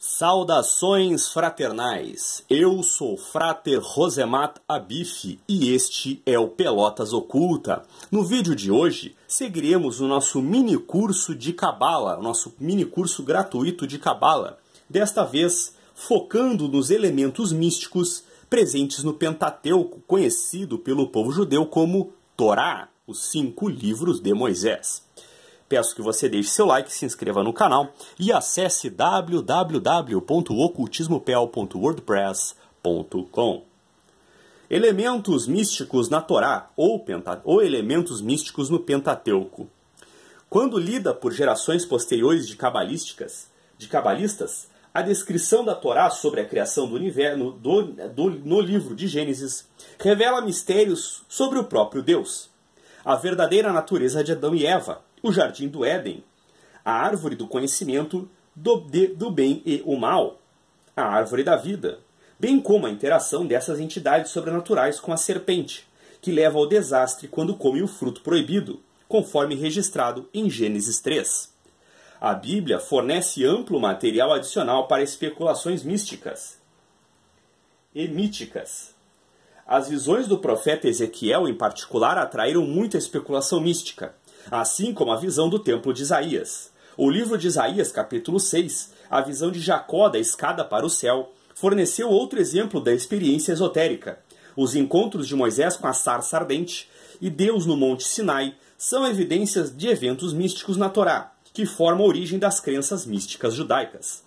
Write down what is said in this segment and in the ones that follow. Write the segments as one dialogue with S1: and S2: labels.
S1: Saudações fraternais! Eu sou Frater Rosemat Abife e este é o Pelotas Oculta. No vídeo de hoje, seguiremos o nosso mini curso de Cabala, nosso mini curso gratuito de Cabala, desta vez focando nos elementos místicos presentes no Pentateuco, conhecido pelo povo judeu como Torá, os cinco livros de Moisés. Peço que você deixe seu like, se inscreva no canal e acesse www.ocultismopel.wordpress.com. Elementos místicos na Torá ou, ou elementos místicos no Pentateuco. Quando lida por gerações posteriores de cabalísticas, de cabalistas, a descrição da Torá sobre a criação do universo do, do, no livro de Gênesis revela mistérios sobre o próprio Deus, a verdadeira natureza de Adão e Eva, o jardim do Éden, a árvore do conhecimento do, de, do bem e o mal, a árvore da vida, bem como a interação dessas entidades sobrenaturais com a serpente, que leva ao desastre quando come o fruto proibido, conforme registrado em Gênesis 3. A Bíblia fornece amplo material adicional para especulações místicas e míticas. As visões do profeta Ezequiel, em particular, atraíram muita especulação mística, assim como a visão do templo de Isaías. O livro de Isaías, capítulo 6, a visão de Jacó da escada para o céu, forneceu outro exemplo da experiência esotérica. Os encontros de Moisés com a sarça ardente e Deus no Monte Sinai são evidências de eventos místicos na Torá, que formam a origem das crenças místicas judaicas.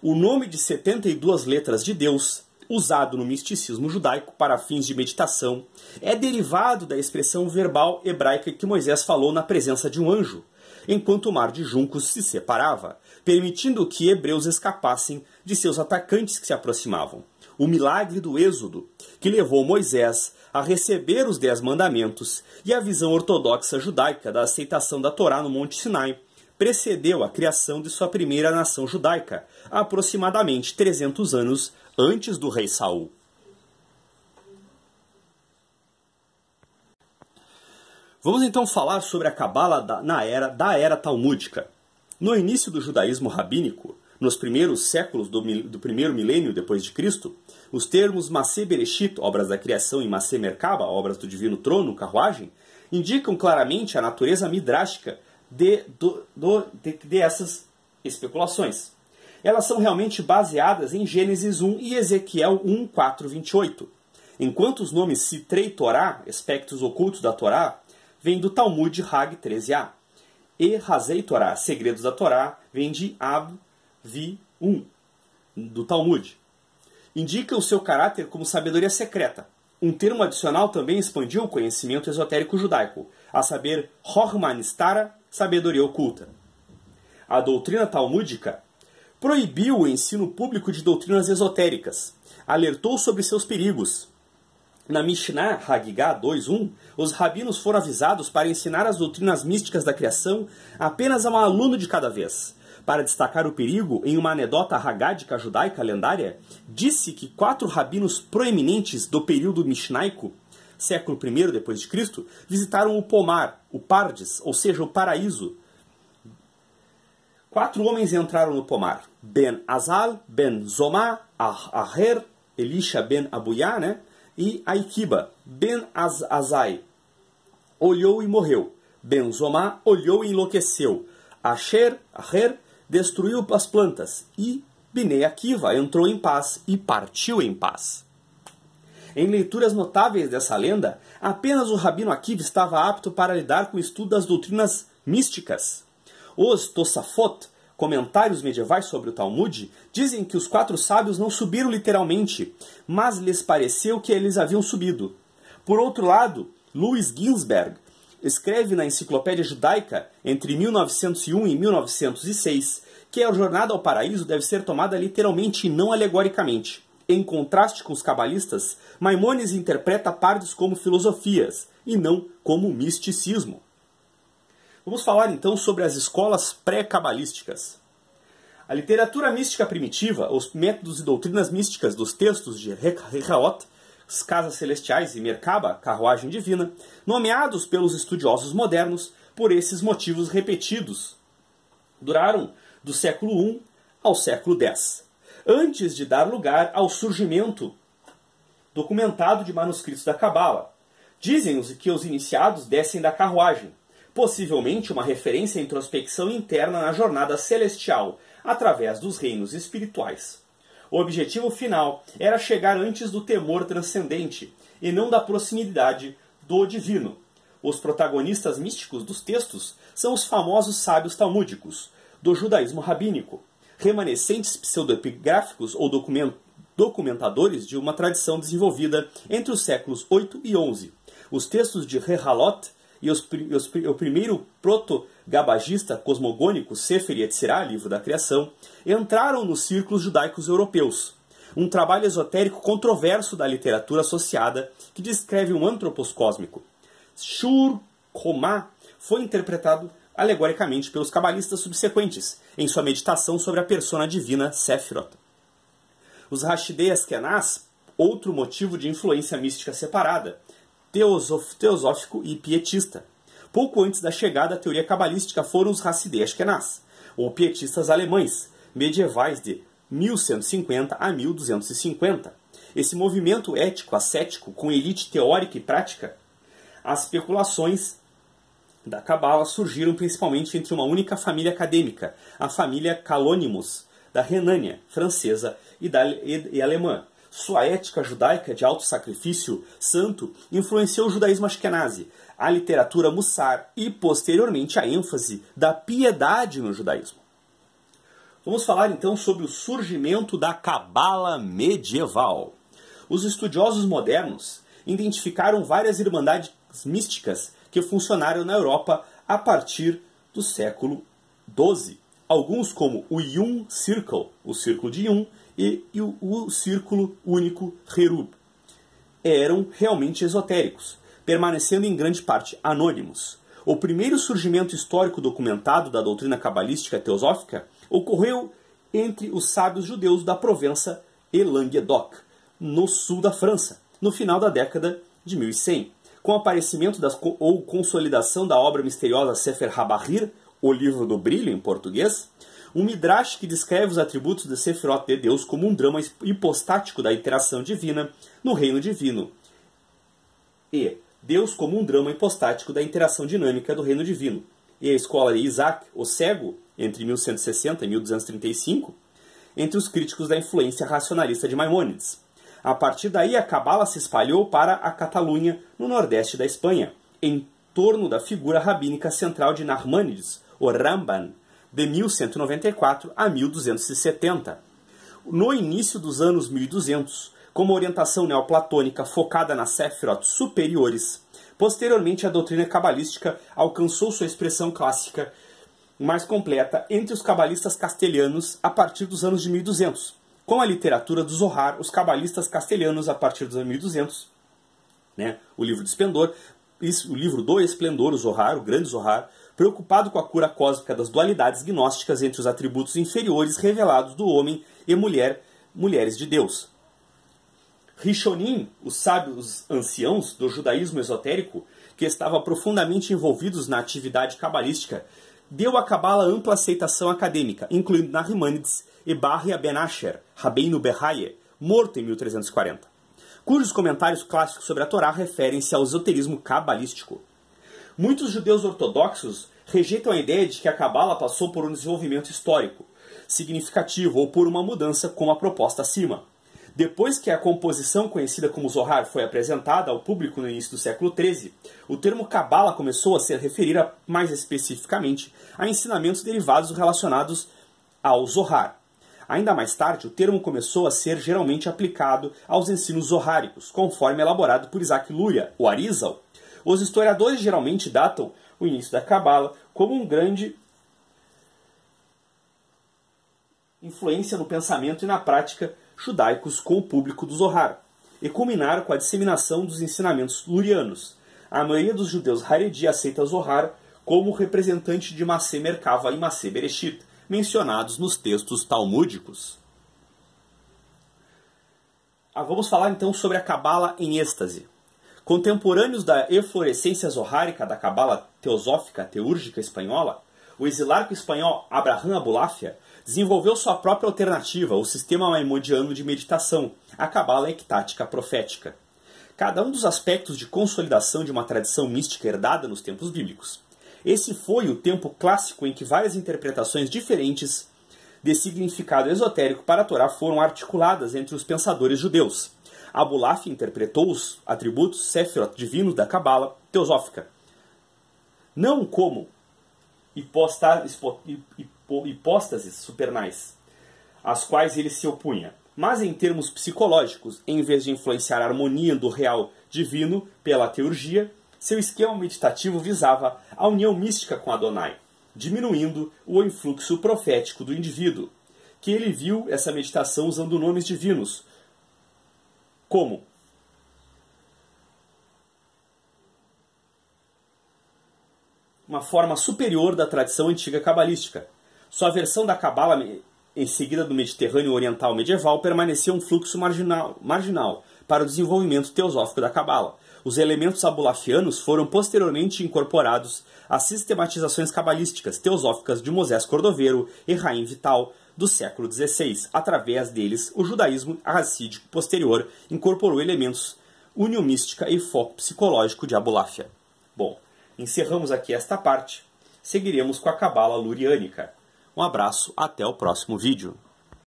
S1: O nome de 72 letras de Deus usado no misticismo judaico para fins de meditação, é derivado da expressão verbal hebraica que Moisés falou na presença de um anjo, enquanto o mar de juncos se separava, permitindo que hebreus escapassem de seus atacantes que se aproximavam. O milagre do Êxodo, que levou Moisés a receber os Dez Mandamentos e a visão ortodoxa judaica da aceitação da Torá no Monte Sinai, precedeu a criação de sua primeira nação judaica, aproximadamente 300 anos antes do rei Saul. Vamos então falar sobre a Cabala na era, da era talmúdica. No início do judaísmo rabínico, nos primeiros séculos do, do primeiro milênio depois de Cristo, os termos Masé Bereshit, obras da criação, e Masé Merkaba, obras do divino trono, carruagem, indicam claramente a natureza midrástica de, do, do, de, de essas especulações elas são realmente baseadas em Gênesis 1 e Ezequiel 1, 4, 28. Enquanto os nomes Citrei Torá, aspectos ocultos da Torá, vêm do Talmud de Hag 13a. E Hazei Torá, segredos da Torá, vem de Ab Vi 1, do Talmud. Indica o seu caráter como sabedoria secreta. Um termo adicional também expandiu o conhecimento esotérico judaico, a saber, Hormanistara, sabedoria oculta. A doutrina talmúdica proibiu o ensino público de doutrinas esotéricas, alertou sobre seus perigos. Na Mishnah Hagigah 2.1, os rabinos foram avisados para ensinar as doutrinas místicas da criação apenas a um aluno de cada vez. Para destacar o perigo, em uma anedota hagádica judaica lendária, disse que quatro rabinos proeminentes do período mishnaico, século I depois de Cristo, visitaram o pomar, o Pardes, ou seja, o paraíso. Quatro homens entraram no pomar ben Azal, ben Zoma, ah- Aher, Elisha ben Abuyá, né? E Aikiba, ben Az Azai, olhou e morreu. Ben Zoma olhou e enlouqueceu. Asher, Aher, destruiu as plantas. E Binei Akiva entrou em paz e partiu em paz. Em leituras notáveis dessa lenda, apenas o Rabino Akiva estava apto para lidar com o estudo das doutrinas místicas. Os Tosafot comentários medievais sobre o Talmud dizem que os quatro sábios não subiram literalmente, mas lhes pareceu que eles haviam subido. Por outro lado, Louis Ginsberg escreve na Enciclopédia Judaica, entre 1901 e 1906, que a jornada ao paraíso deve ser tomada literalmente e não alegoricamente. Em contraste com os cabalistas, Maimônides interpreta pardes como filosofias e não como misticismo. Vamos falar então sobre as escolas pré-cabalísticas. A literatura mística primitiva, os métodos e doutrinas místicas dos textos de Rechaot, Casas Celestiais e Merkaba, Carruagem Divina, nomeados pelos estudiosos modernos por esses motivos repetidos, duraram do século I ao século X, antes de dar lugar ao surgimento documentado de manuscritos da Cabala. Dizem-nos que os iniciados descem da carruagem, possivelmente uma referência à introspecção interna na jornada celestial, através dos reinos espirituais. O objetivo final era chegar antes do temor transcendente e não da proximidade do divino. Os protagonistas místicos dos textos são os famosos sábios talmúdicos do judaísmo rabínico, remanescentes pseudoepigráficos ou documentadores de uma tradição desenvolvida entre os séculos 8 e 11. Os textos de Rehalot e os, os, o primeiro proto-gabagista cosmogônico, Sefer Yetzirah, livro da criação, entraram nos círculos judaicos europeus. Um trabalho esotérico controverso da literatura associada que descreve um antropos cósmico. Shur Koma foi interpretado alegoricamente pelos cabalistas subsequentes, em sua meditação sobre a persona divina Sephiroth. Os Rashidei Askenaz, outro motivo de influência mística separada, teosof, teosófico e pietista. Pouco antes da chegada à teoria cabalística foram os Hassidei Ashkenaz, ou pietistas alemães, medievais de 1150 a 1250. Esse movimento ético-ascético, com elite teórica e prática, as especulações da Cabala surgiram principalmente entre uma única família acadêmica, a família Calonimus, da Renânia, francesa e, da, e, e alemã, sua ética judaica de alto sacrifício santo influenciou o judaísmo ashkenazi, a literatura mussar e, posteriormente, a ênfase da piedade no judaísmo. Vamos falar então sobre o surgimento da cabala medieval. Os estudiosos modernos identificaram várias irmandades místicas que funcionaram na Europa a partir do século XII. Alguns, como o Jung Circle, o Círculo de Jung, e, e o, o círculo único Herub. Eram realmente esotéricos, permanecendo em grande parte anônimos. O primeiro surgimento histórico documentado da doutrina cabalística teosófica ocorreu entre os sábios judeus da Provença e Languedoc, no sul da França, no final da década de 1100. Com o aparecimento das, ou consolidação da obra misteriosa Sefer Habahir, O Livro do Brilho em português, um midrash que descreve os atributos de Sefirot de Deus como um drama hipostático da interação divina no reino divino. E Deus como um drama hipostático da interação dinâmica do reino divino. E a escola de Isaac, o cego, entre 1160 e 1235, entre os críticos da influência racionalista de Maimonides. A partir daí, a cabala se espalhou para a Catalunha, no nordeste da Espanha, em torno da figura rabínica central de Narmânides, o Ramban, de 1194 a 1270. No início dos anos 1200, com uma orientação neoplatônica focada nas Sefirot superiores, posteriormente a doutrina cabalística alcançou sua expressão clássica mais completa entre os cabalistas castelhanos a partir dos anos de 1200. Com a literatura do Zohar, os cabalistas castelhanos a partir dos anos 1200, né, o livro do Esplendor, o livro do Esplendor, o Zohar, o grande Zohar, preocupado com a cura cósmica das dualidades gnósticas entre os atributos inferiores revelados do homem e mulher, mulheres de Deus. Rishonim, os sábios anciãos do judaísmo esotérico, que estavam profundamente envolvidos na atividade cabalística, deu à cabala ampla aceitação acadêmica, incluindo Narrimanides e Barria Abenasher, Asher, Rabbeinu morto em 1340, cujos comentários clássicos sobre a Torá referem-se ao esoterismo cabalístico. Muitos judeus ortodoxos rejeitam a ideia de que a Cabala passou por um desenvolvimento histórico, significativo ou por uma mudança como a proposta acima. Depois que a composição conhecida como Zohar foi apresentada ao público no início do século XIII, o termo Cabala começou a se referir a, mais especificamente a ensinamentos derivados relacionados ao Zohar. Ainda mais tarde, o termo começou a ser geralmente aplicado aos ensinos zorráricos, conforme elaborado por Isaac Luria, o Arizal, os historiadores geralmente datam o início da Cabala como um grande influência no pensamento e na prática judaicos com o público do Zohar, e culminaram com a disseminação dos ensinamentos lurianos. A maioria dos judeus Haredi aceita Zohar como representante de Macê Merkava e Macê Bereshit, mencionados nos textos talmúdicos. Ah, vamos falar então sobre a Cabala em êxtase. Contemporâneos da eflorescência zohárica da cabala teosófica teúrgica espanhola, o exilarco espanhol Abraham Abulafia desenvolveu sua própria alternativa, o sistema maimodiano de meditação, a cabala ectática profética. Cada um dos aspectos de consolidação de uma tradição mística herdada nos tempos bíblicos. Esse foi o tempo clássico em que várias interpretações diferentes de significado esotérico para a Torá foram articuladas entre os pensadores judeus. Abulaf interpretou os atributos Sefirot divinos da Cabala teosófica, não como hipóstases supernais, às quais ele se opunha, mas em termos psicológicos, em vez de influenciar a harmonia do real divino pela teurgia, seu esquema meditativo visava a união mística com Adonai, diminuindo o influxo profético do indivíduo, que ele viu essa meditação usando nomes divinos, como? Uma forma superior da tradição antiga cabalística. Sua versão da cabala, em seguida do Mediterrâneo Oriental medieval, permaneceu um fluxo marginal, marginal para o desenvolvimento teosófico da cabala. Os elementos abulafianos foram posteriormente incorporados às sistematizações cabalísticas teosóficas de Moisés Cordoveiro e Raim Vital, do século XVI. Através deles, o judaísmo racídico posterior incorporou elementos união mística e foco psicológico de Abuláfia. Bom, encerramos aqui esta parte. Seguiremos com a cabala luriânica. Um abraço, até o próximo vídeo.